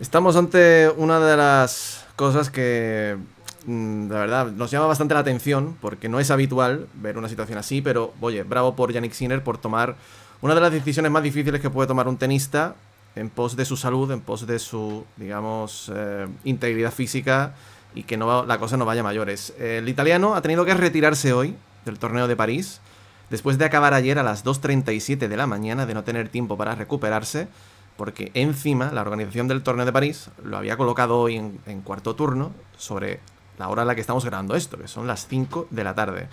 Estamos ante una de las cosas que, mm, la verdad, nos llama bastante la atención, porque no es habitual ver una situación así, pero, oye, bravo por Yannick Sinner por tomar una de las decisiones más difíciles que puede tomar un tenista en pos de su salud, en pos de su, digamos, eh, integridad física y que no la cosa no vaya a mayores. El italiano ha tenido que retirarse hoy del torneo de París, después de acabar ayer a las 2.37 de la mañana, de no tener tiempo para recuperarse porque encima la organización del torneo de París lo había colocado hoy en, cuarto turno sobre la hora en la que estamos grabando esto, que son las 5 de la tarde.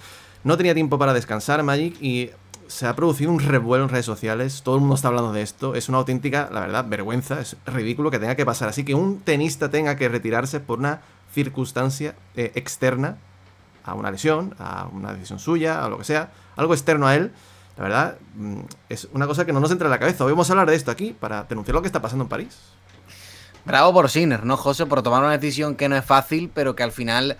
No tenía tiempo para descansar Magic y se ha producido un revuelo en redes sociales, todo el mundo está hablando de esto, es una auténtica, la verdad, vergüenza, es ridículo que tenga que pasar así, que un tenista tenga que retirarse por una circunstancia eh, externa a una lesión, a una decisión suya, a lo que sea, algo externo a él. La verdad, mm, es una cosa que no nos entra en la cabeza. Hoy vamos a hablar de esto aquí para denunciar lo que está pasando en París. Bravo por Sinner, ¿no, José? Por tomar una decisión que no es fácil, pero que al final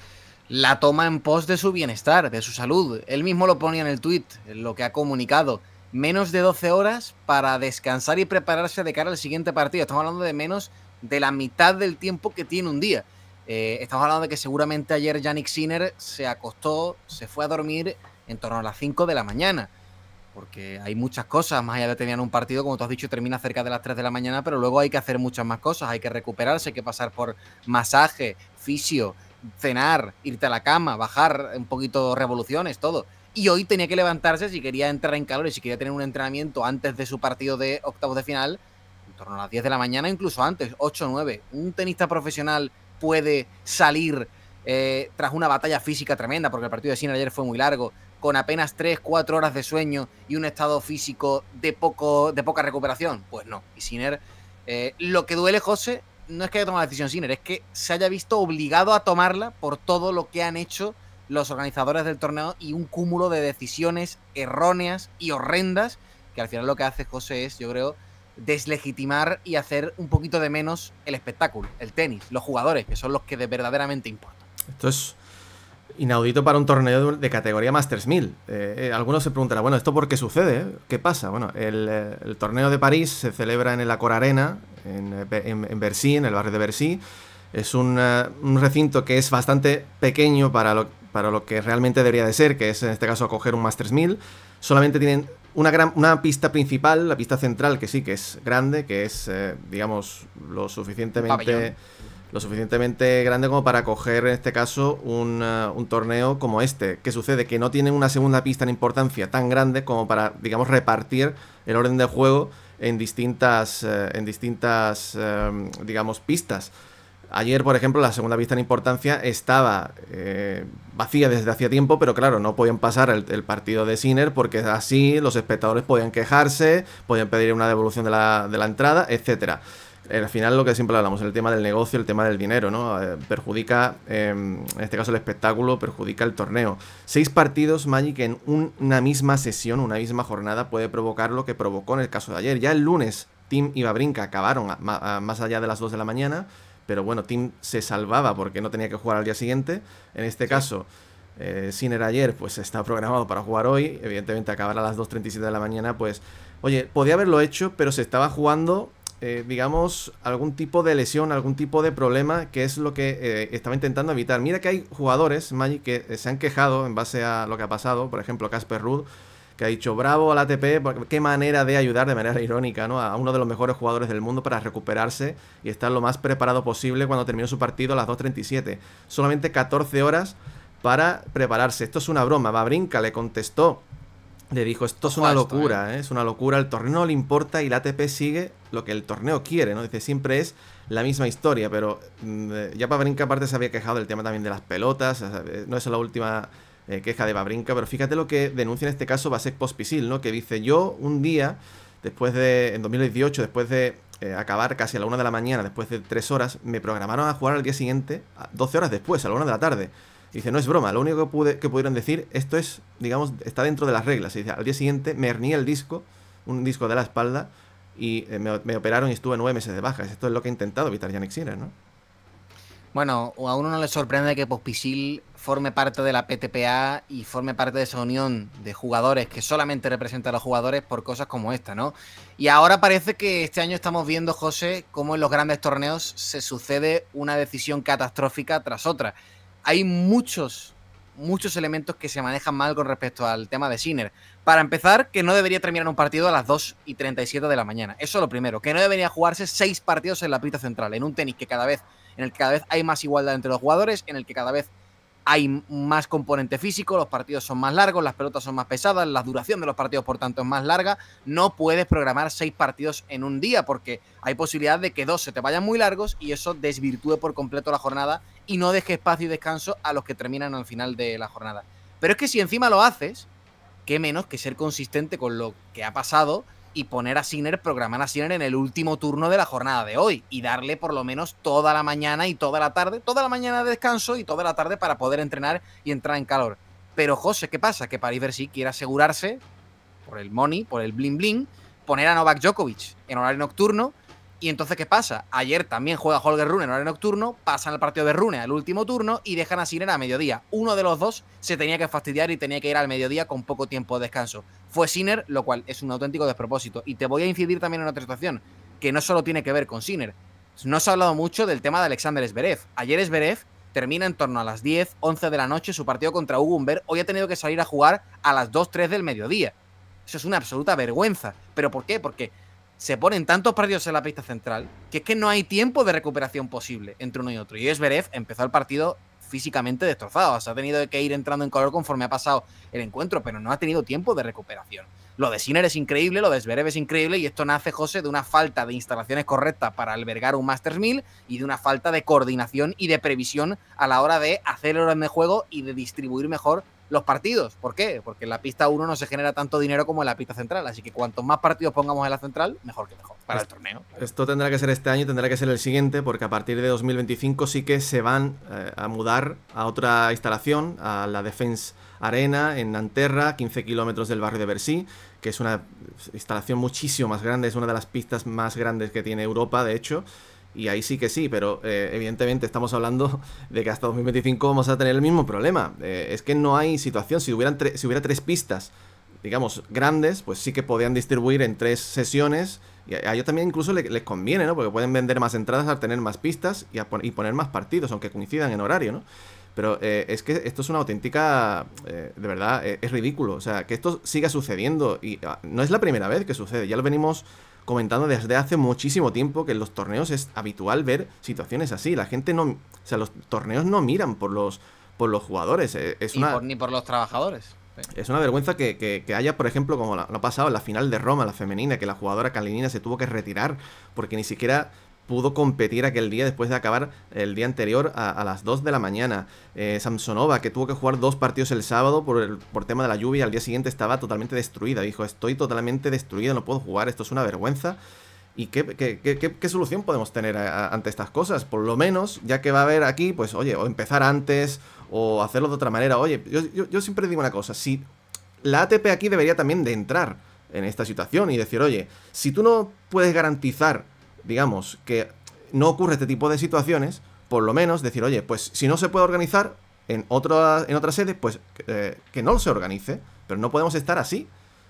la toma en pos de su bienestar, de su salud. Él mismo lo ponía en el tuit, lo que ha comunicado. Menos de 12 horas para descansar y prepararse de cara al siguiente partido. Estamos hablando de menos de la mitad del tiempo que tiene un día. Eh, estamos hablando de que seguramente ayer Yannick Sinner se acostó, se fue a dormir en torno a las 5 de la mañana porque hay muchas cosas, más allá de tener un partido, como tú has dicho, termina cerca de las 3 de la mañana, pero luego hay que hacer muchas más cosas, hay que recuperarse, hay que pasar por masaje, fisio, cenar, irte a la cama, bajar un poquito revoluciones, todo. Y hoy tenía que levantarse si quería entrar en calor y si quería tener un entrenamiento antes de su partido de octavos de final, en torno a las 10 de la mañana, incluso antes, 8 o 9. Un tenista profesional puede salir eh, tras una batalla física tremenda, porque el partido de Sina ayer fue muy largo, con apenas 3, 4 horas de sueño y un estado físico de, poco, de poca recuperación? Pues no. Y Sinner, eh, lo que duele, José, no es que haya tomado la decisión Sinner, es que se haya visto obligado a tomarla por todo lo que han hecho los organizadores del torneo y un cúmulo de decisiones erróneas y horrendas que al final lo que hace José es, yo creo, deslegitimar y hacer un poquito de menos el espectáculo, el tenis, los jugadores, que son los que de verdaderamente importan. Esto es inaudito para un torneo de, categoría Masters 1000. Eh, eh, algunos se preguntarán, bueno, ¿esto por qué sucede? ¿Qué pasa? Bueno, eh, el, torneo de París se celebra en el Accor Arena, en, Bercy, en el barrio de Bercy. Es un, recinto que es bastante pequeño para lo, para lo que realmente debería de ser, que es en este caso acoger un Masters 1000. Solamente tienen una, gran, una pista principal, la pista central, que sí, que es grande, que es, digamos, lo suficientemente lo suficientemente grande como para coger en este caso eh, un, torneo como este. ¿Qué sucede? Que no tienen una segunda pista en importancia tan grande como para, digamos, repartir el orden de juego en distintas, eh, en distintas eh, digamos, pistas. Ayer, por ejemplo, la segunda pista en importancia estaba vacía desde hacía tiempo, pero claro, no podían pasar el, partido de Sinner porque así los espectadores podían quejarse, podían pedir una devolución de la, de la entrada, etcétera al final lo que siempre hablamos, el tema del negocio, el tema del dinero, ¿no? Eh, perjudica, em, en este caso el espectáculo, perjudica el torneo. Seis partidos, Magic, en una misma sesión, una misma jornada, puede provocar lo que provocó en el caso de ayer. Ya el lunes, Tim y Babrinka acabaron más allá de las 2 de la mañana, pero bueno, Tim se salvaba porque no tenía que jugar al día siguiente. En este caso... Eh, Sinner ayer, pues está programado para jugar hoy. Evidentemente acabará a las 2.37 de la mañana. Pues, oye, podía haberlo hecho, pero se estaba jugando eh, digamos, algún tipo de lesión, algún tipo de problema, que es lo que eh, estaba intentando evitar. Mira que hay jugadores, que eh, se han quejado en base a lo que ha pasado, por ejemplo, Casper Ruud, que ha dicho bravo al ATP, qué manera de ayudar de manera irónica ¿no? a uno de los mejores jugadores del mundo para recuperarse y estar lo más preparado posible cuando terminó su partido a las 2.37. Solamente 14 horas para prepararse. Esto es una broma. Babrinka le contestó le dijo, esto es una locura, ¿eh? ¿eh? es una locura, el torneo no le importa y la ATP sigue lo que el torneo quiere, ¿no? Dice, siempre es la misma historia, pero mm, eh, ya Pabrinca aparte se había quejado del tema también de las pelotas, no es la última queja de Pabrinca, pero fíjate lo que denuncia en este caso post Pospisil, ¿no? Que dice, yo un día, después de, en 2018, después de acabar casi a la una de la mañana, después de tres horas, me programaron a jugar al día siguiente, 12 horas después, a la una de la tarde. Dice, no es broma, lo único que, pudieron decir, esto es, digamos, está dentro de las reglas. Y dice, al día siguiente me hernié el disco, un disco de la espalda, y eh, me, operaron y estuve nueve meses de baja Esto es lo que ha intentado evitar Yannick ¿no? Bueno, a uno no le sorprende que Pospisil forme parte de la PTPA y forme parte de esa unión de jugadores que solamente representa a los jugadores por cosas como esta, ¿no? Y ahora parece que este año estamos viendo, José, cómo en los grandes torneos se sucede una decisión catastrófica tras otra hay muchos, muchos elementos que se manejan mal con respecto al tema de Sinner. Para empezar, que no debería terminar un partido a las 2 y 37 de la mañana. Eso es lo primero, que no debería jugarse seis partidos en la pista central, en un tenis que cada vez, en el que cada vez hay más igualdad entre los jugadores, en el que cada vez hay más componente físico, los partidos son más largos, las pelotas son más pesadas, la duración de los partidos, por tanto, es más larga. No puedes programar seis partidos en un día porque hay posibilidad de que dos se te vayan muy largos y eso desvirtúe por completo la jornada y no deje espacio y descanso a los que terminan al final de la jornada. Pero es que si encima lo haces, qué menos que ser consistente con lo que ha pasado y poner a Sinner, programar a Sinner en el último turno de la jornada de hoy y darle por lo menos toda la mañana y toda la tarde, toda la mañana de descanso y toda la tarde para poder entrenar y entrar en calor. Pero José, ¿qué pasa? Que París si quiere asegurarse, por el money, por el bling bling, poner a Novak Djokovic en horario nocturno. Y entonces, ¿qué pasa? Ayer también juega Holger Rune en horario nocturno, pasan el partido de Rune al último turno y dejan a Sinner a mediodía. Uno de los dos se tenía que fastidiar y tenía que ir al mediodía con poco tiempo de descanso fue Sinner, lo cual es un auténtico despropósito. Y te voy a incidir también en otra situación, que no solo tiene que ver con Sinner. No se ha hablado mucho del tema de Alexander Esberev. Ayer Esberev termina en torno a las 10, 11 de la noche su partido contra Hugo Hoy ha tenido que salir a jugar a las 2, 3 del mediodía. Eso es una absoluta vergüenza. ¿Pero por qué? Porque se ponen tantos partidos en la pista central que es que no hay tiempo de recuperación posible entre uno y otro. Y Sverev empezó el partido físicamente destrozados, ha tenido que ir entrando en color conforme ha pasado el encuentro, pero no ha tenido tiempo de recuperación. Lo de Sinner es increíble, lo de Zverev es increíble y esto nace, José, de una falta de instalaciones correctas para albergar un Masters 1000 y de una falta de coordinación y de previsión a la hora de hacer el orden de juego y de distribuir mejor los partidos. ¿Por qué? Porque en la pista 1 no se genera tanto dinero como en la pista central, así que cuanto más partidos pongamos en la central, mejor que mejor para el torneo. Esto tendrá que ser este año, tendrá que ser el siguiente, porque a partir de 2025 sí que se van eh, a mudar a otra instalación, a la Defense Arena en Nanterra, 15 kilómetros del barrio de Bercy, que es una instalación muchísimo más grande, es una de las pistas más grandes que tiene Europa, de hecho y ahí sí que sí, pero eh, evidentemente estamos hablando de que hasta 2025 vamos a tener el mismo problema. Eh, es que no hay situación. Si, si hubiera tres pistas, digamos, grandes, pues sí que podían distribuir en tres sesiones. Y a, ellos también incluso les conviene, ¿no? Porque pueden vender más entradas al tener más pistas y, poner más partidos, aunque coincidan en horario, ¿no? Pero eh, es que esto es una auténtica. de verdad, es ridículo. O sea, que esto siga sucediendo. Y ah, no es la primera vez que sucede. Ya lo venimos comentando desde hace muchísimo tiempo que en los torneos es habitual ver situaciones así. La gente no. O sea, los torneos no miran por los, por los jugadores. Eh, es una, ni por los trabajadores. Es una vergüenza que, que, haya, por ejemplo, como lo ha pasado en la final de Roma, la femenina, que la jugadora Kalinina se tuvo que retirar porque ni siquiera pudo competir aquel día después de acabar el día anterior a, las 2 de la mañana. Eh, Samsonova, que tuvo que jugar dos partidos el sábado por, el, por tema de la lluvia, al día siguiente estaba totalmente destruida. Dijo, estoy totalmente destruida, no puedo jugar, esto es una vergüenza. ¿Y qué, solución podemos tener ante estas cosas? Por lo menos, ya que va a haber aquí, pues oye, o empezar antes, o hacerlo de otra manera. Oye, yo, yo siempre digo una cosa, si la ATP aquí debería también de entrar en esta situación y decir, oye, si tú no puedes garantizar digamos, que no ocurre este tipo de situaciones, por lo menos decir, oye, pues si no se puede organizar en otra, en otra sede, pues eh, que no se organice, pero no podemos estar así.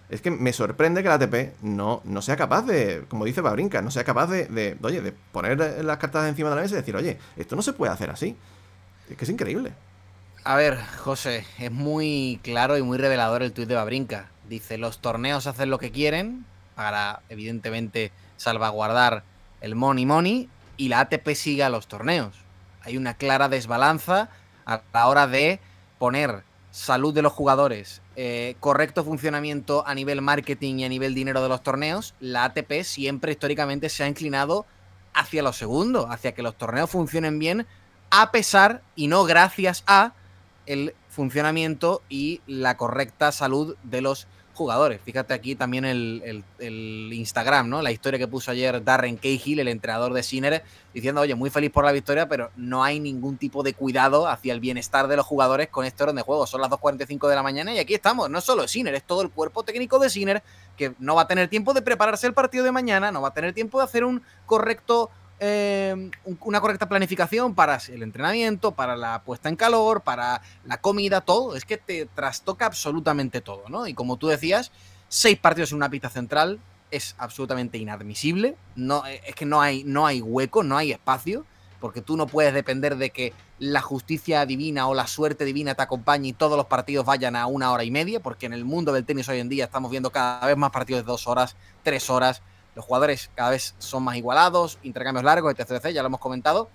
Es que me sorprende que la ATP no, no sea capaz de, como dice Babrinka, no sea capaz de, de, oye, de poner las cartas encima de la mesa y decir, oye, esto no se puede hacer así. Es que es increíble. A ver, José, es muy claro y muy revelador el tuit de Babrinka. Dice, los torneos hacen lo que quieren para, evidentemente, salvaguardar el money money y la ATP sigue a los torneos. Hay una clara desbalanza a la hora de poner salud de los jugadores, eh, correcto funcionamiento a nivel marketing y a nivel dinero de los torneos, la ATP siempre históricamente se ha inclinado hacia lo segundo, hacia que los torneos funcionen bien, a pesar y no gracias a el funcionamiento y la correcta salud de los jugadores. Fíjate aquí también el, Instagram, ¿no? La historia que puso ayer Darren Cahill, el entrenador de Sinner, diciendo, oye, muy feliz por la victoria, pero no hay ningún tipo de cuidado hacia el bienestar de los jugadores con este orden de juego. Son las 2.45 de la mañana y aquí estamos. No solo Sinner, es todo el cuerpo técnico de Sinner que no va a tener tiempo de prepararse el partido de mañana, no va a tener tiempo de hacer un correcto Em, una correcta planificación para el entrenamiento, para la puesta en calor, para la comida, todo. Es que te trastoca absolutamente todo, ¿no? Y como tú decías, seis partidos en una pista central es absolutamente inadmisible. No, eh, es que no hay, no hay hueco, no hay espacio, porque tú no puedes depender de que la justicia divina o la suerte divina te acompañe y todos los partidos vayan a una hora y media, porque en el mundo del tenis hoy en día estamos viendo cada vez más partidos de dos horas, tres horas los jugadores cada vez son más igualados, intercambios largos, etc, Ya lo hemos comentado.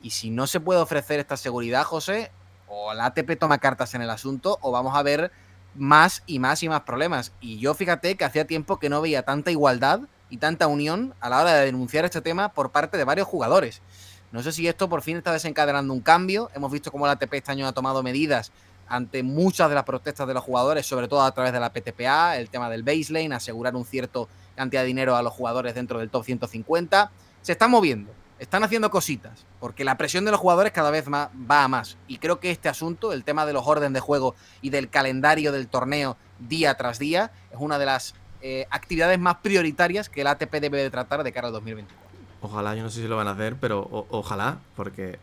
Y si no se puede ofrecer esta seguridad, José, o la ATP toma cartas en el asunto, o vamos a ver más y más y más problemas. Y yo fíjate que hacía tiempo que no veía tanta igualdad y tanta unión a la hora de denunciar este tema por parte de varios jugadores. No sé si esto por fin está desencadenando un cambio. Hemos visto cómo la ATP este año ha tomado medidas ante muchas de las protestas de los jugadores, sobre todo a través de la PTPA, el tema del baseline, asegurar un cierto cantidad de dinero a los jugadores dentro del top 150. Se está moviendo, están haciendo cositas, porque la presión de los jugadores cada vez más va a más. Y creo que este asunto, el tema de los orden de juego y del calendario del torneo día tras día, es una de las eh, actividades más prioritarias que el ATP debe tratar de cara al 2024. Ojalá, yo no sé si lo van a hacer, pero ojalá, porque,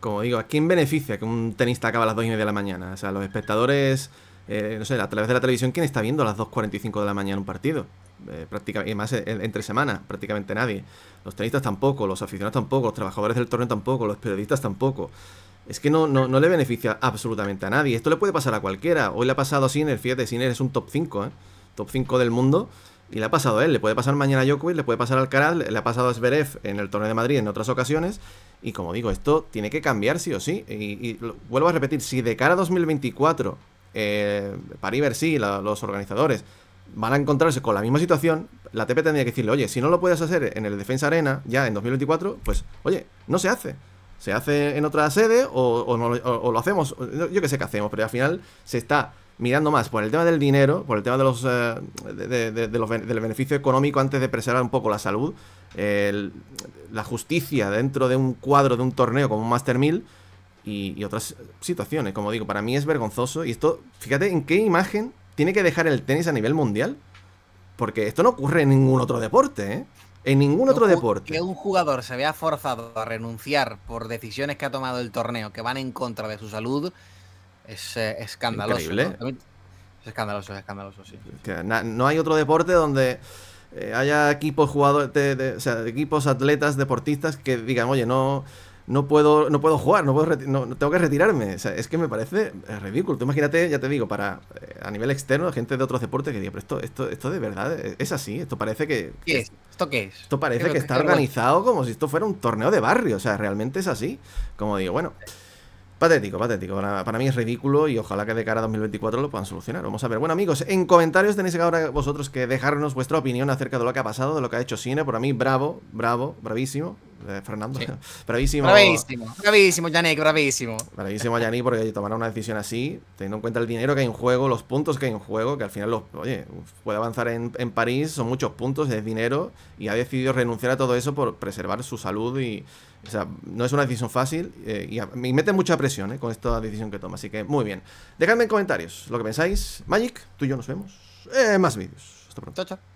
como digo, ¿a quién beneficia que un tenista acaba a las 2 y media de la mañana? O sea, los espectadores, eh, no sé, a través de la televisión, ¿quién está viendo a las 2.45 de la mañana un partido? Eh, prácticamente, y más e, entre semanas, prácticamente nadie. Los tenistas tampoco, los aficionados tampoco, los trabajadores del torneo tampoco, los periodistas tampoco. Es que no, no, le beneficia absolutamente a nadie. Esto le puede pasar a cualquiera. Hoy le ha pasado a Sinner, fíjate, Sinner es un top 5, ¿eh? top 5 del mundo, y le ha pasado a él. Le puede pasar mañana a Djokovic, le puede pasar al Caral, le ha pasado a Sverev en el torneo de Madrid en otras ocasiones. Y como digo, esto tiene que cambiar sí o sí. Y, vuelvo a repetir, si de cara a 2024, eh, París los organizadores, van a encontrarse con la misma situación, la TP tendría que decirle, oye, si no lo puedes hacer en el Defensa Arena ya en 2024, pues, oye, no se hace. Se hace en otra sede o, no, lo hacemos, yo qué sé qué hacemos, pero al final se está mirando más por el tema del dinero, por el tema de los, eh, del beneficio económico antes de preservar un poco la salud, la justicia dentro de un cuadro de un torneo como un Master 1000 y otras situaciones. Como digo, para mí es vergonzoso y esto, fíjate en qué imagen tiene que dejar el tenis a nivel mundial. Porque esto no ocurre en ningún otro deporte, ¿eh? En ningún otro deporte. Que un jugador se vea forzado a renunciar por decisiones que ha tomado el torneo que van en contra de su salud es eh, escandaloso. Es escandaloso, es escandaloso, sí. no hay otro deporte donde eh, haya equipos jugadores, o sea, equipos atletas, deportistas que digan, oye, no, no puedo, no puedo jugar, no tengo que retirarme. es que me parece ridículo. imagínate, ya te digo, para a nivel externo, gente de otros deportes que diga, pero esto, esto, esto de verdad es así, esto parece que... es? ¿Esto qué es? Esto parece que, está organizado como si esto fuera un torneo de barrio, o sea, realmente es así. Como digo, bueno... Patético, patético. Para, mí es ridículo y ojalá que de cara a 2024 lo puedan solucionar. Vamos a ver. Bueno, amigos, en comentarios tenéis que ahora vosotros que dejarnos vuestra opinión acerca de lo que ha pasado, de lo que ha hecho Cine. Por mí, bravo, bravo, bravísimo. Eh, Fernando, bravísimo. Bravísimo, bravísimo, Yannick, bravísimo. Bravísimo, Yannick, porque tomar una decisión así, teniendo en cuenta el dinero que hay en juego, los puntos que hay en juego, que al final, los, oye, puede avanzar en, en París, son muchos puntos, es dinero, y ha decidido renunciar a todo eso por preservar su salud y, o sea, no es una decisión fácil eh, y, me mete mucha presión eh, con esta decisión que toma. Así que muy bien. Dejadme en comentarios lo que pensáis. Magic, tú y yo nos vemos. Eh, más vídeos. Hasta pronto. Chao, chao.